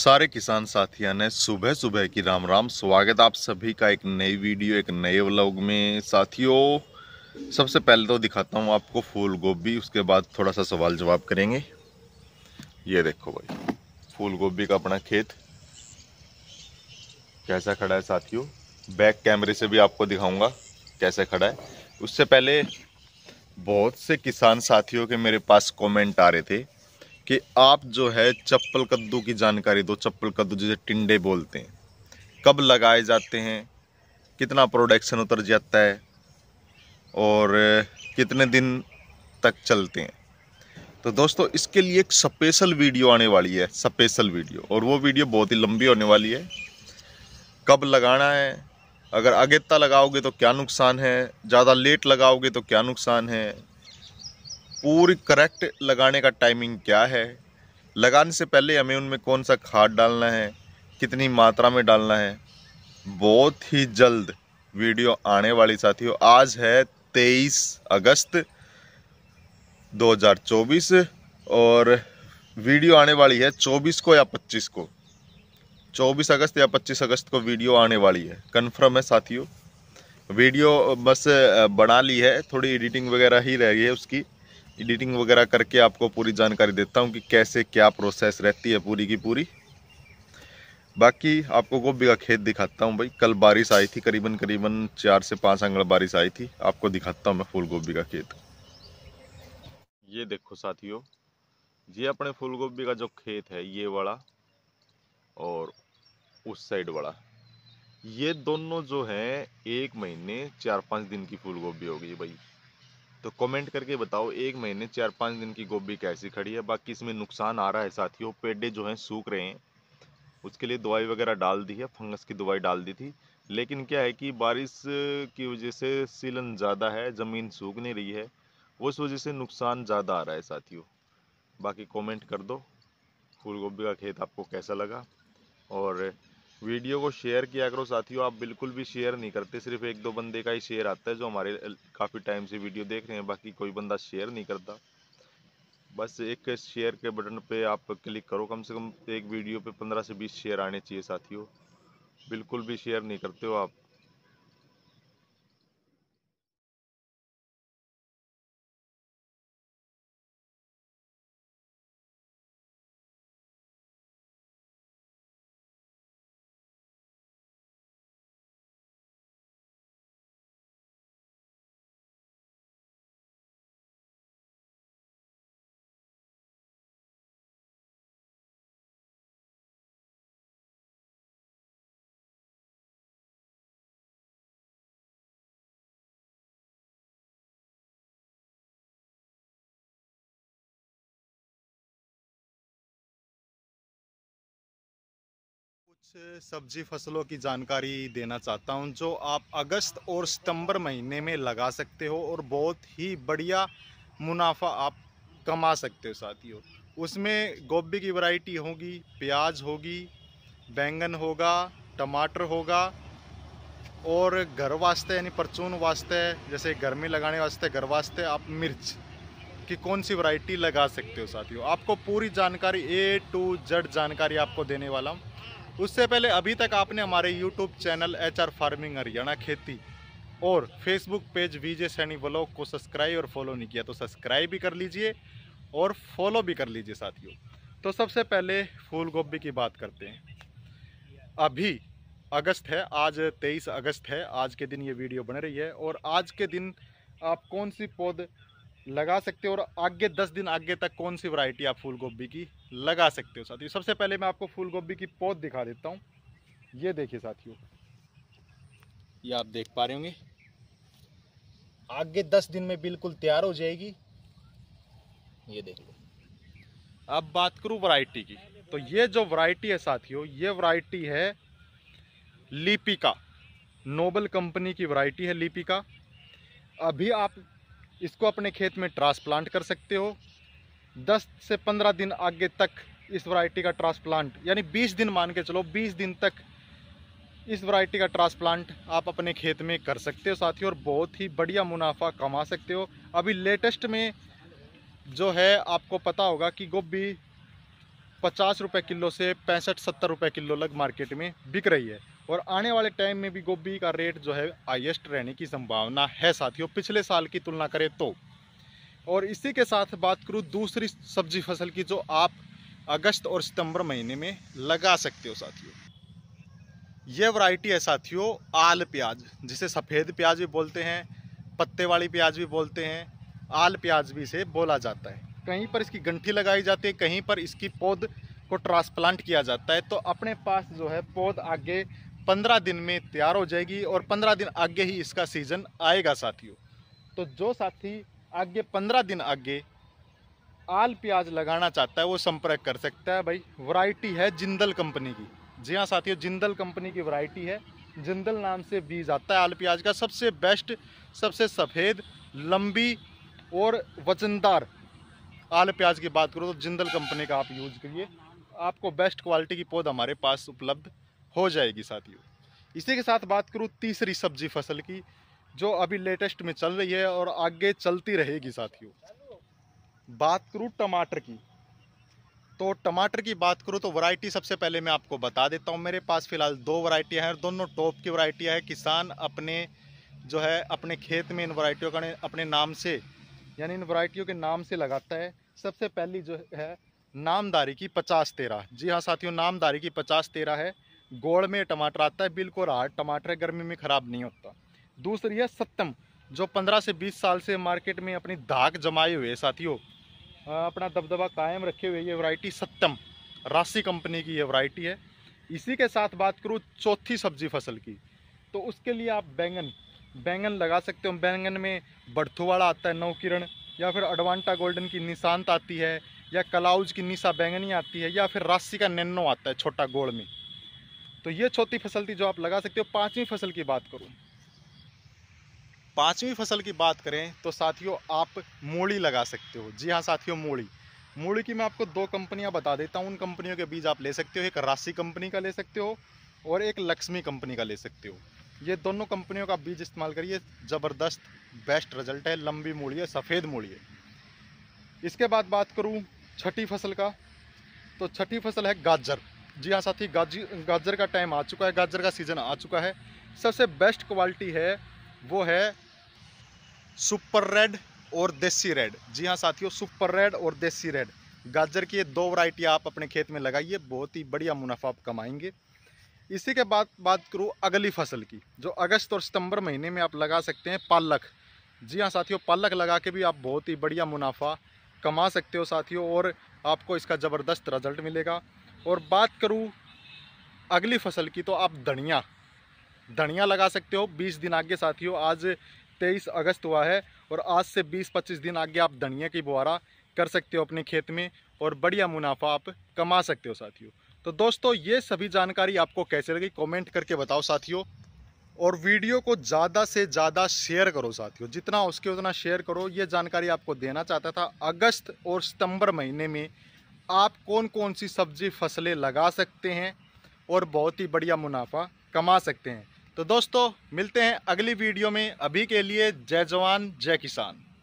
सारे किसान साथियों ने सुबह सुबह की राम राम स्वागत आप सभी का एक नई वीडियो एक नए व्लॉग में साथियों सबसे पहले तो दिखाता हूँ आपको फूल गोभी उसके बाद थोड़ा सा सवाल जवाब करेंगे ये देखो भाई फूल गोभी का अपना खेत कैसा खड़ा है साथियों बैक कैमरे से भी आपको दिखाऊंगा कैसे खड़ा है उससे पहले बहुत से किसान साथियों के मेरे पास कमेंट आ रहे थे कि आप जो है चप्पल कद्दू की जानकारी दो चप्पल कद्दू जिसे टिंडे बोलते हैं कब लगाए जाते हैं कितना प्रोडक्शन उतर जाता है और कितने दिन तक चलते हैं तो दोस्तों इसके लिए एक स्पेशल वीडियो आने वाली है स्पेशल वीडियो और वो वीडियो बहुत ही लंबी होने वाली है कब लगाना है अगर अगेता लगाओगे तो क्या नुकसान है ज़्यादा लेट लगाओगे तो क्या नुकसान है पूरी करेक्ट लगाने का टाइमिंग क्या है लगाने से पहले हमें उनमें कौन सा खाद डालना है कितनी मात्रा में डालना है बहुत ही जल्द वीडियो आने वाली साथियों आज है 23 अगस्त 2024 और वीडियो आने वाली है 24 को या 25 को 24 अगस्त या 25 अगस्त को वीडियो आने वाली है कन्फर्म है साथियों वीडियो बस बना ली है थोड़ी एडिटिंग वगैरह ही रह गई है उसकी एडिटिंग वगैरह करके आपको पूरी जानकारी देता हूँ कि कैसे क्या प्रोसेस रहती है पूरी की पूरी बाकी आपको गोभी का खेत दिखाता हूँ भाई कल बारिश आई थी करीबन करीबन चार से पाँच आंगड़ बारिश आई थी आपको दिखाता हूँ मैं फूल गोभी का खेत ये देखो साथियों ये अपने फूल गोभी का जो खेत है ये वाला और उस साइड वाला ये दोनों जो है एक महीने चार पाँच दिन की फूल गोभी होगी भाई तो कमेंट करके बताओ एक महीने चार पाँच दिन की गोभी कैसी खड़ी है बाकी इसमें नुकसान आ रहा है साथियों पेडे जो हैं सूख रहे हैं उसके लिए दवाई वगैरह डाल दी है फंगस की दवाई डाल दी थी लेकिन क्या है कि बारिश की वजह से सीलन ज़्यादा है ज़मीन सूख नहीं रही है उस वजह से नुकसान ज़्यादा आ रहा है साथियों बाकी कमेंट कर दो फूल गोभी का खेत आपको कैसा लगा और वीडियो को शेयर किया करो साथियों आप बिल्कुल भी शेयर नहीं करते सिर्फ एक दो बंदे का ही शेयर आता है जो हमारे काफ़ी टाइम से वीडियो देख रहे हैं बाकी कोई बंदा शेयर नहीं करता बस एक शेयर के बटन पे आप क्लिक करो कम से कम एक वीडियो पे पंद्रह से बीस शेयर आने चाहिए साथियों बिल्कुल भी शेयर नहीं करते हो आप कुछ सब्जी फसलों की जानकारी देना चाहता हूं जो आप अगस्त और सितंबर महीने में लगा सकते हो और बहुत ही बढ़िया मुनाफा आप कमा सकते हो साथियों उसमें गोभी की वैरायटी होगी प्याज होगी बैंगन होगा टमाटर होगा और घर वास्ते यानी परचून वास्ते जैसे घर में लगाने वास्ते घर वास्ते आप मिर्च कि कौन सी वैरायटी लगा सकते हो साथियों आपको पूरी जानकारी ए टू जेड जानकारी आपको देने वाला हूँ उससे पहले अभी तक आपने हमारे YouTube channel H R farming Haryana खेती और Facebook page VJ Saini blog को सब्सक्राइब और फॉलो नहीं किया तो सब्सक्राइब भी कर लीजिए और फॉलो भी कर लीजिए साथियों तो सबसे पहले फूल गोभी की बात करते हैं अभी अगस्त है आज 23 अगस्त है आज के दिन ये वीडियो बन रही है और आज के दिन आप कौन सी पौध लगा सकते हो और आगे दस दिन आगे तक कौन सी वैरायटी आप फूल गोभी की लगा सकते हो साथियों सबसे पहले मैं आपको फूल गोभी की पौध दिखा देता हूँ ये देखिए साथियों ये आप देख पा रहे होंगे आगे दस दिन में बिल्कुल तैयार हो जाएगी ये देख लो अब बात करूँ वरायटी की तो ये जो वरायटी है साथियों ये वरायटी है लिपिका नोबल कंपनी की वरायटी है लिपिका अभी आप इसको अपने खेत में ट्रांसप्लांट कर सकते हो 10 से 15 दिन आगे तक इस वैरायटी का ट्रांसप्लांट यानी 20 दिन मान के चलो 20 दिन तक इस वैरायटी का ट्रांसप्लांट आप अपने खेत में कर सकते हो साथियों और बहुत ही बढ़िया मुनाफा कमा सकते हो अभी लेटेस्ट में जो है आपको पता होगा कि गोभी पचास रुपये किलो से पैंसठ सत्तर रुपये किलो लग मार्केट में बिक रही है और आने वाले टाइम में भी गोभी का रेट जो है हाइएस्ट रहने की संभावना है साथियों पिछले साल की तुलना करें तो और इसी के साथ बात करूँ दूसरी सब्जी फसल की जो आप अगस्त और सितंबर महीने में लगा सकते हो साथियों ये वैरायटी है साथियों आल प्याज जिसे सफ़ेद प्याज भी बोलते हैं पत्ते वाली प्याज भी बोलते हैं आल प्याज भी इसे बोला जाता है कहीं पर इसकी गंठी लगाई जाती है कहीं पर इसकी पौध को ट्रांसप्लांट किया जाता है तो अपने पास जो है पौध आगे पंद्रह दिन में तैयार हो जाएगी और पंद्रह दिन आगे ही इसका सीज़न आएगा साथियों तो जो साथी आगे पंद्रह दिन आगे आल प्याज लगाना चाहता है वो संपर्क कर सकता है भाई वैरायटी है जिंदल कंपनी की जी हाँ साथियों जिंदल कंपनी की वैरायटी है जिंदल नाम से बीज आता है आल प्याज का सबसे बेस्ट सबसे सफ़ेद लंबी और वजनदार आल प्याज की बात करो तो जिंदल कंपनी का आप यूज़ करिए आपको बेस्ट क्वालिटी की पौध हमारे पास उपलब्ध हो जाएगी साथियों इसी के साथ बात करूँ तीसरी सब्जी फसल की जो अभी लेटेस्ट में चल रही है और आगे चलती रहेगी साथियों बात करूँ टमाटर की तो टमाटर की बात करूँ तो वैरायटी सबसे पहले मैं आपको बता देता हूँ मेरे पास फिलहाल दो वैरायटियाँ हैं दोनों टॉप की वैरायटियाँ हैं किसान अपने जो है अपने खेत में इन वैरायटियों का अपने नाम से यानी इन वैरायटियों के नाम से लगाता है सबसे पहली जो है नामदारी की पचास तेरह जी हाँ साथियों नामदारी की पचास तेरह है गोड़ में टमाटर आता है बिल्कुल हार्ड टमाटर गर्मी में ख़राब नहीं होता दूसरी है सत्तम जो 15 से 20 साल से मार्केट में अपनी धाक जमाए हुए साथियों अपना दबदबा कायम रखे हुए ये वरायटी सत्तम राशि कंपनी की ये वरायटी है इसी के साथ बात करूँ चौथी सब्जी फसल की तो उसके लिए आप बैंगन बैंगन लगा सकते हो बैंगन में बड़थुवाड़ा आता है नवकिरण या फिर अडवांटा गोल्डन की निशांत आती है या कलाउज की निशा बैंगनी आती है या फिर राशि का नैनो आता है छोटा गोड़ में तो ये चौथी फसल थी जो आप लगा सकते हो पाँचवीं फसल की बात करूँ पाँचवीं फसल की बात करें तो साथियों आप मूली लगा सकते हो जी हाँ साथियों मूली मूली की मैं आपको दो कंपनियां बता देता हूँ उन कंपनियों के बीज आप ले सकते हो एक राशि कंपनी का ले सकते हो और एक लक्ष्मी कंपनी का ले सकते हो ये दोनों कंपनियों का बीज इस्तेमाल करिए ज़बरदस्त बेस्ट रिजल्ट है लंबी मूली है सफ़ेद मूली है इसके बाद बात करूँ छठी फसल का तो छठी फसल है गाजर जी हाँ साथी गाजर का टाइम आ चुका है गाजर का सीज़न आ चुका है सबसे बेस्ट क्वालिटी है वो है सुपर रेड और देसी रेड जी हाँ साथियों सुपर रेड और देसी रेड गाजर की ये दो वैरायटी आप अपने खेत में लगाइए बहुत ही बढ़िया मुनाफा आप कमाएंगे इसी के बाद बात करूँ अगली फसल की जो अगस्त और सितंबर महीने में आप लगा सकते हैं पालक जी हाँ साथियों पालक लगा के भी आप बहुत ही बढ़िया मुनाफा कमा सकते हो साथियों और आपको इसका ज़बरदस्त रिजल्ट मिलेगा और बात करूँ अगली फसल की तो आप धनिया धनिया लगा सकते हो 20 दिन आगे साथियों आज 23 अगस्त हुआ है और आज से 20-25 दिन आगे आप धनिया की बुआरा कर सकते हो अपने खेत में और बढ़िया मुनाफा आप कमा सकते हो साथियों तो दोस्तों ये सभी जानकारी आपको कैसे लगी कमेंट करके बताओ साथियों और वीडियो को ज़्यादा से ज़्यादा शेयर करो साथियों जितना उसके उतना शेयर करो ये जानकारी आपको देना चाहता था अगस्त और सितंबर महीने में आप कौन कौन सी सब्जी फसलें लगा सकते हैं और बहुत ही बढ़िया मुनाफा कमा सकते हैं तो दोस्तों मिलते हैं अगली वीडियो में अभी के लिए जय जवान जय किसान